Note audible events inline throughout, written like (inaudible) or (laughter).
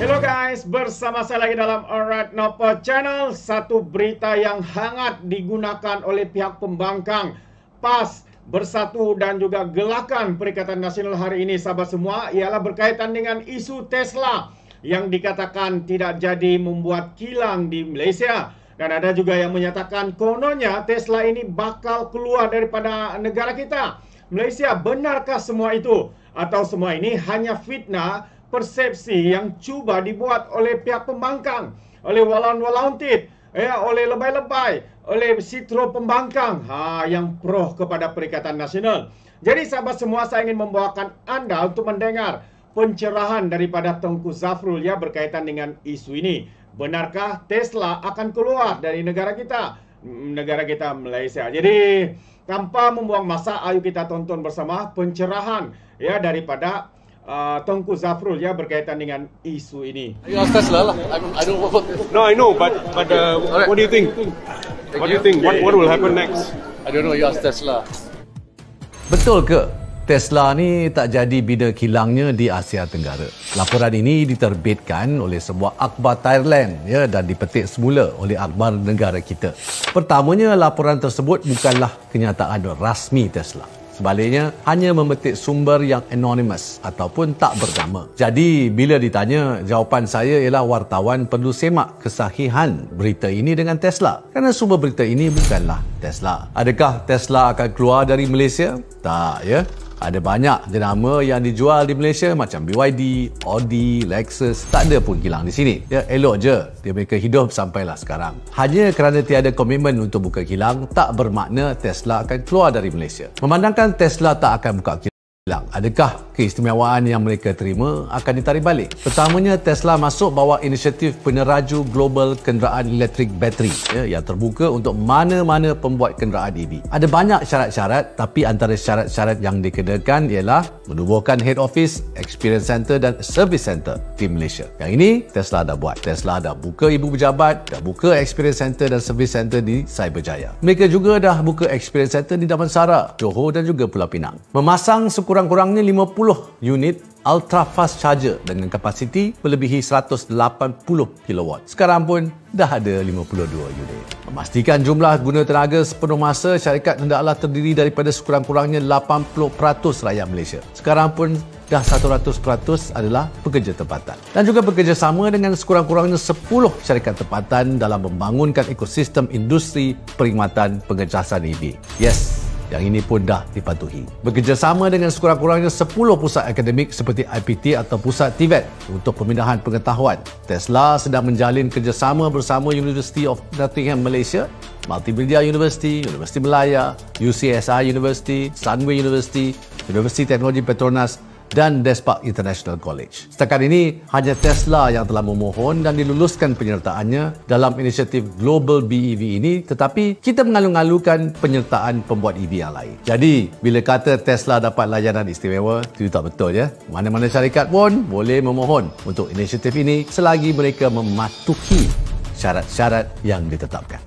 Hello guys, bersama saya lagi dalam Alright Nopo Channel. Satu berita yang hangat digunakan oleh pihak pembangkang PAS Bersatu dan juga Gelakan Perikatan Nasional hari ini sahabat semua ialah berkaitan dengan isu Tesla yang dikatakan tidak jadi membuat kilang di Malaysia. Dan ada juga yang menyatakan kononnya Tesla ini bakal keluar daripada negara kita. Malaysia, benarkah semua itu? Atau semua ini hanya fitnah persepsi yang cuba dibuat oleh pihak pembangkang, oleh walaun-walauntit, eh, ya, oleh lebay-lebay, oleh sitro pembangkang ha, yang pro kepada Perikatan Nasional. Jadi sahabat semua saya ingin membawakan anda untuk mendengar pencerahan daripada Tengku Zafrul ya berkaitan dengan isu ini. Benarkah Tesla akan keluar dari negara kita? Hmm, negara kita Malaysia. Jadi tanpa membuang masa, ayo kita tonton bersama pencerahan ya daripada uh, ah, Tunku Zafrul ya berkaitan dengan isu ini. Ayuh, Ustaz lah lah. I don't want. No, I know, but but uh, what do you think? what do you think? What, what will happen next? I don't know. You ask Tesla. Betul ke? Tesla ni tak jadi bina kilangnya di Asia Tenggara. Laporan ini diterbitkan oleh sebuah akhbar Thailand ya, dan dipetik semula oleh akhbar negara kita. Pertamanya, laporan tersebut bukanlah kenyataan rasmi Tesla. Sebaliknya, hanya memetik sumber yang anonymous ataupun tak bernama. Jadi, bila ditanya, jawapan saya ialah wartawan perlu semak kesahihan berita ini dengan Tesla. Kerana sumber berita ini bukanlah Tesla. Adakah Tesla akan keluar dari Malaysia? Tak, ya. Ada banyak jenama yang dijual di Malaysia macam BYD, Audi, Lexus, tak ada pun kilang di sini. Ya, elok je dia mereka hidup sampailah sekarang. Hanya kerana tiada komitmen untuk buka kilang, tak bermakna Tesla akan keluar dari Malaysia. Memandangkan Tesla tak akan buka kilang, lah, adakah keistimewaan yang mereka terima akan ditarik balik? Pertamanya, Tesla masuk bawah inisiatif peneraju global kenderaan elektrik bateri ya, yang terbuka untuk mana-mana pembuat kenderaan EV. Ada banyak syarat-syarat tapi antara syarat-syarat yang dikenakan ialah menubuhkan head office, experience center dan service center di Malaysia. Yang ini, Tesla dah buat. Tesla dah buka ibu pejabat, dah buka experience center dan service center di Cyberjaya. Mereka juga dah buka experience center di Damansara, Johor dan juga Pulau Pinang. Memasang sekurang sekurang-kurangnya 50 unit ultra fast charger dengan kapasiti melebihi 180 kW. Sekarang pun dah ada 52 unit. Memastikan jumlah guna tenaga sepenuh masa, syarikat hendaklah terdiri daripada sekurang-kurangnya 80% rakyat Malaysia. Sekarang pun dah 100% adalah pekerja tempatan. Dan juga bekerjasama dengan sekurang-kurangnya 10 syarikat tempatan dalam membangunkan ekosistem industri perkhidmatan pengecasan ini. Yes, yang ini pun dah dipatuhi. Bekerjasama dengan sekurang-kurangnya 10 pusat akademik seperti IPT atau pusat TVET e untuk pemindahan pengetahuan, Tesla sedang menjalin kerjasama bersama University of Nottingham Malaysia, Multimedia University, University Melaya, UCSI University, Sunway University, Universiti Teknologi Petronas dan Despak International College. Setakat ini, hanya Tesla yang telah memohon dan diluluskan penyertaannya dalam inisiatif Global BEV ini tetapi kita mengalu-alukan penyertaan pembuat EV yang lain. Jadi, bila kata Tesla dapat layanan istimewa, itu tak betul ya. Mana-mana syarikat pun boleh memohon untuk inisiatif ini selagi mereka mematuhi syarat-syarat yang ditetapkan.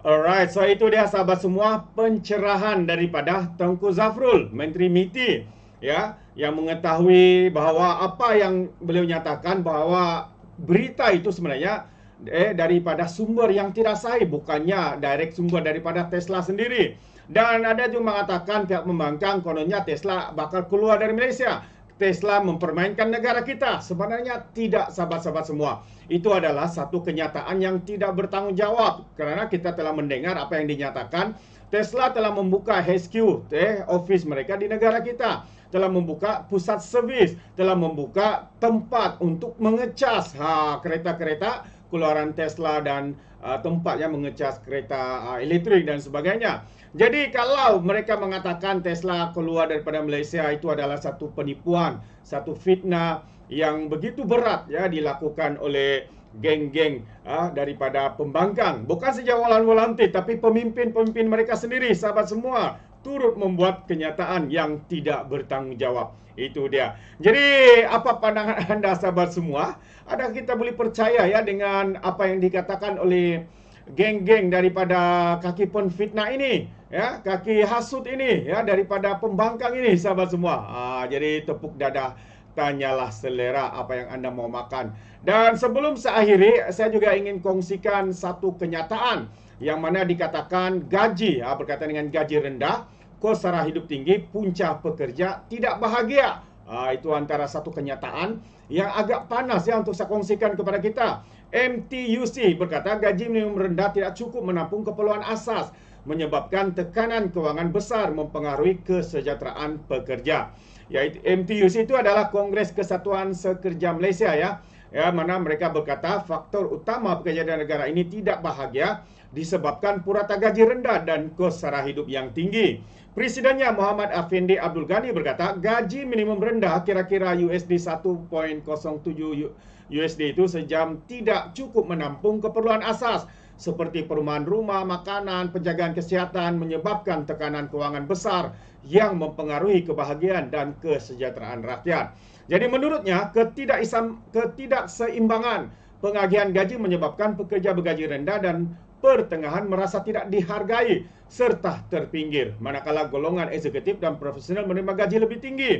Alright, so itu dia sahabat semua pencerahan daripada Tengku Zafrul, Menteri MITI ya, yang mengetahui bahawa apa yang beliau nyatakan bahawa berita itu sebenarnya eh daripada sumber yang tidak sahih bukannya direct sumber daripada Tesla sendiri. Dan ada juga mengatakan pihak pembangkang kononnya Tesla bakal keluar dari Malaysia. Tesla mempermainkan negara kita? Sebenarnya tidak sahabat-sahabat semua. Itu adalah satu kenyataan yang tidak bertanggungjawab kerana kita telah mendengar apa yang dinyatakan Tesla telah membuka HQ, eh, office mereka di negara kita. Telah membuka pusat servis, telah membuka tempat untuk mengecas ha, kereta-kereta keluaran Tesla dan uh, tempat yang mengecas kereta uh, elektrik dan sebagainya. Jadi kalau mereka mengatakan Tesla keluar daripada Malaysia itu adalah satu penipuan, satu fitnah yang begitu berat ya dilakukan oleh geng-geng uh, daripada pembangkang. Bukan saja walan-walanti tapi pemimpin-pemimpin mereka sendiri, sahabat semua, turut membuat kenyataan yang tidak bertanggungjawab. Itu dia. Jadi, apa pandangan (laughs) anda sahabat semua? Adakah kita boleh percaya ya dengan apa yang dikatakan oleh geng-geng daripada kaki pun fitnah ini? Ya, kaki hasut ini ya daripada pembangkang ini sahabat semua. Ah, jadi tepuk dada tanyalah selera apa yang anda mau makan. Dan sebelum saya akhiri, saya juga ingin kongsikan satu kenyataan yang mana dikatakan gaji ya berkaitan dengan gaji rendah kos sara hidup tinggi punca pekerja tidak bahagia ha, itu antara satu kenyataan yang agak panas ya untuk saya kongsikan kepada kita MTUC berkata gaji minimum rendah tidak cukup menampung keperluan asas menyebabkan tekanan kewangan besar mempengaruhi kesejahteraan pekerja yaitu MTUC itu adalah Kongres Kesatuan Sekerja Malaysia ya ya mana mereka berkata faktor utama pekerja dan negara ini tidak bahagia disebabkan purata gaji rendah dan kos sara hidup yang tinggi. Presidennya Muhammad Afendi Abdul Ghani berkata, gaji minimum rendah kira-kira USD 1.07 USD itu sejam tidak cukup menampung keperluan asas seperti perumahan rumah, makanan, penjagaan kesihatan menyebabkan tekanan kewangan besar yang mempengaruhi kebahagiaan dan kesejahteraan rakyat. Jadi menurutnya ketidakseimbangan pengagihan gaji menyebabkan pekerja bergaji rendah dan pertengahan merasa tidak dihargai serta terpinggir manakala golongan eksekutif dan profesional menerima gaji lebih tinggi.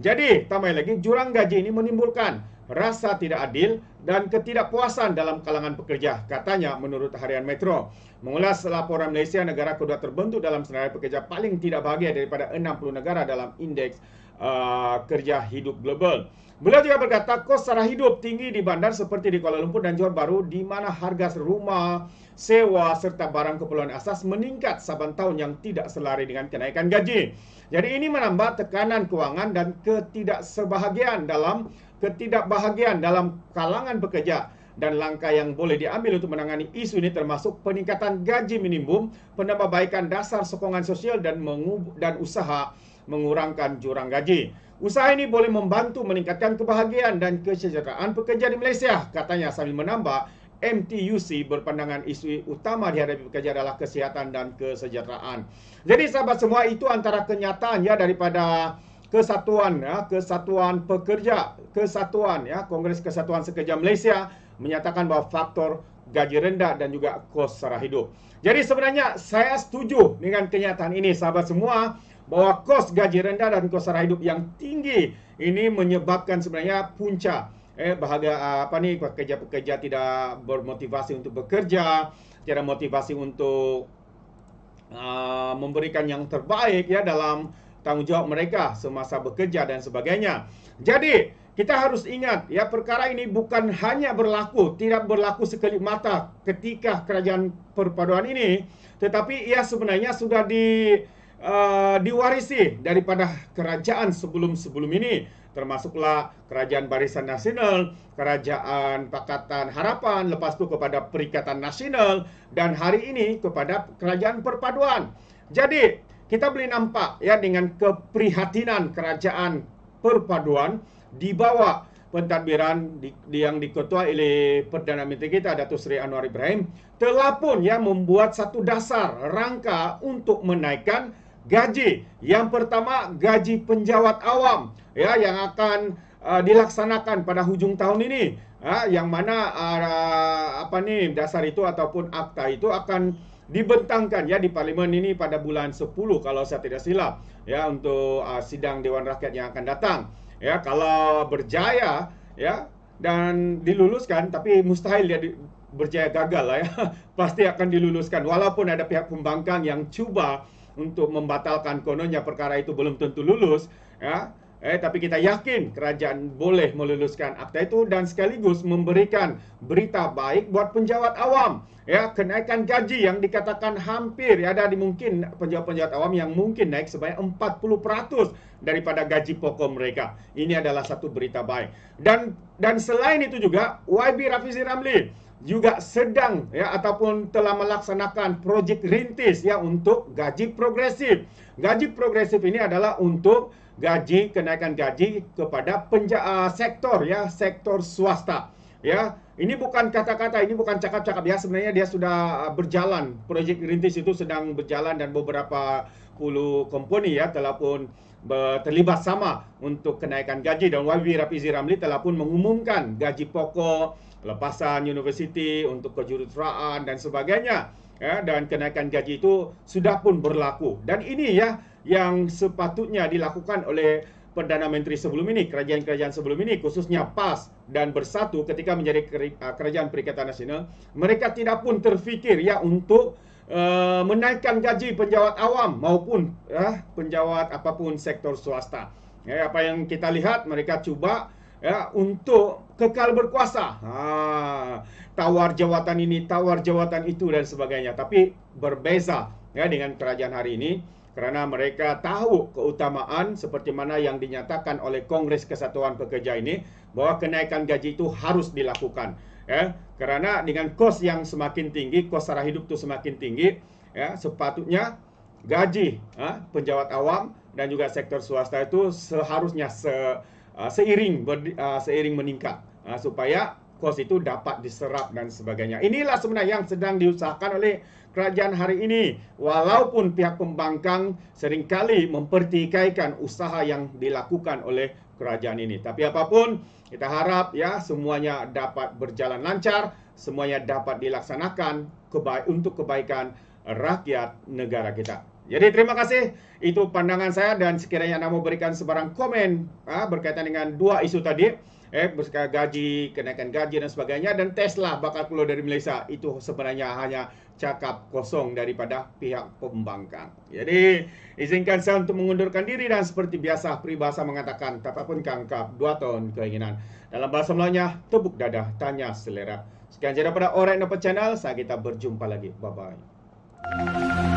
Jadi, tambah lagi jurang gaji ini menimbulkan rasa tidak adil dan ketidakpuasan dalam kalangan pekerja, katanya menurut Harian Metro. Mengulas laporan Malaysia, negara kedua terbentuk dalam senarai pekerja paling tidak bahagia daripada 60 negara dalam indeks uh, kerja hidup global. Beliau juga berkata kos sara hidup tinggi di bandar seperti di Kuala Lumpur dan Johor Bahru di mana harga rumah, sewa serta barang keperluan asas meningkat saban tahun yang tidak selari dengan kenaikan gaji. Jadi ini menambah tekanan kewangan dan ketidaksebahagiaan dalam ketidakbahagiaan dalam kalangan pekerja dan langkah yang boleh diambil untuk menangani isu ini termasuk peningkatan gaji minimum, penambahbaikan dasar sokongan sosial dan mengubah dan usaha mengurangkan jurang gaji. Usaha ini boleh membantu meningkatkan kebahagiaan dan kesejahteraan pekerja di Malaysia, katanya sambil menambah MTUC berpandangan isu utama dihadapi pekerja adalah kesihatan dan kesejahteraan. Jadi sahabat semua itu antara kenyataannya daripada kesatuan ya kesatuan pekerja kesatuan ya Kongres Kesatuan Sekerja Malaysia menyatakan bahawa faktor gaji rendah dan juga kos sara hidup. Jadi sebenarnya saya setuju dengan kenyataan ini sahabat semua bahawa kos gaji rendah dan kos sara hidup yang tinggi ini menyebabkan sebenarnya punca eh bahagia ah, apa ni pekerja-pekerja tidak bermotivasi untuk bekerja, tidak motivasi untuk uh, memberikan yang terbaik ya dalam tanggungjawab mereka semasa bekerja dan sebagainya. Jadi, kita harus ingat ya perkara ini bukan hanya berlaku tidak berlaku sekelip mata ketika kerajaan perpaduan ini, tetapi ia sebenarnya sudah di Uh, diwarisi daripada kerajaan sebelum-sebelum ini termasuklah kerajaan barisan nasional, kerajaan pakatan harapan, lepas tu kepada perikatan nasional dan hari ini kepada kerajaan perpaduan. Jadi, kita boleh nampak ya dengan keprihatinan kerajaan perpaduan di bawah pentadbiran di, di, yang diketua oleh Perdana Menteri kita Datuk Seri Anwar Ibrahim telah pun ya membuat satu dasar rangka untuk menaikkan gaji. Yang pertama gaji penjawat awam ya yang akan uh, dilaksanakan pada hujung tahun ini. Ya, yang mana uh, apa ni dasar itu ataupun akta itu akan dibentangkan ya di parlimen ini pada bulan 10 kalau saya tidak silap ya untuk uh, sidang dewan rakyat yang akan datang ya kalau berjaya ya dan diluluskan tapi mustahil dia di, berjaya gagal lah ya (laughs) pasti akan diluluskan walaupun ada pihak pembangkang yang cuba untuk membatalkan kononnya perkara itu belum tentu lulus ya eh tapi kita yakin kerajaan boleh meluluskan akta itu dan sekaligus memberikan berita baik buat penjawat awam ya kenaikan gaji yang dikatakan hampir ya ada di mungkin penjawat-penjawat awam yang mungkin naik sebanyak 40% daripada gaji pokok mereka ini adalah satu berita baik dan dan selain itu juga YB Rafizi Ramli juga sedang ya ataupun telah melaksanakan projek rintis ya untuk gaji progresif. Gaji progresif ini adalah untuk gaji kenaikan gaji kepada penja, uh, sektor ya sektor swasta ya. Ini bukan kata-kata, ini bukan cakap-cakap ya. Sebenarnya dia sudah eh, berjalan. Proyek rintis itu sedang berjalan dan beberapa kulu komponi ya telah pun terlibat sama untuk kenaikan gaji dan YB Rapizi Ramli telah pun mengumumkan gaji pokok lepasan universiti untuk kejuruteraan dan sebagainya ya dan kenaikan gaji itu sudah pun berlaku dan ini ya yang sepatutnya dilakukan oleh Perdana Menteri sebelum ini, kerajaan-kerajaan sebelum ini khususnya PAS dan Bersatu ketika menjadi uh, kerajaan Perikatan Nasional, mereka tidak pun terfikir ya untuk Eh, menaikkan gaji penjawat awam maupun uh, penjawat apapun sektor swasta. Ya, apa yang kita lihat mereka cuba ya, untuk kekal berkuasa. Ha, tawar jawatan ini, tawar jawatan itu dan sebagainya. Tapi berbeza ya, dengan kerajaan hari ini kerana mereka tahu keutamaan seperti mana yang dinyatakan oleh Kongres Kesatuan Pekerja ini bahawa kenaikan gaji itu harus dilakukan ya kerana dengan kos yang semakin tinggi kos sara hidup tu semakin tinggi ya sepatutnya gaji ya, penjawat awam dan juga sektor swasta itu seharusnya se, uh, seiring ber, uh, seiring meningkat uh, supaya kos itu dapat diserap dan sebagainya. Inilah sebenarnya yang sedang diusahakan oleh kerajaan hari ini. Walaupun pihak pembangkang seringkali mempertikaikan usaha yang dilakukan oleh kerajaan ini. Tapi apapun, kita harap ya semuanya dapat berjalan lancar, semuanya dapat dilaksanakan keba- untuk kebaikan rakyat negara kita. Jadi terima kasih itu pandangan saya dan sekiranya anda mau berikan sebarang komen ah, berkaitan dengan dua isu tadi eh berkaitan gaji kenaikan gaji dan sebagainya dan Tesla bakal keluar dari Malaysia itu sebenarnya hanya cakap kosong daripada pihak pembangkang. Jadi, izinkan saya untuk mengundurkan diri dan seperti biasa peribahasa mengatakan, tak pun kangkap dua tahun keinginan. Dalam bahasa Melayunya, tepuk dada, tanya selera. Sekian saja pada Orang Channel, saya kita berjumpa lagi. Bye-bye.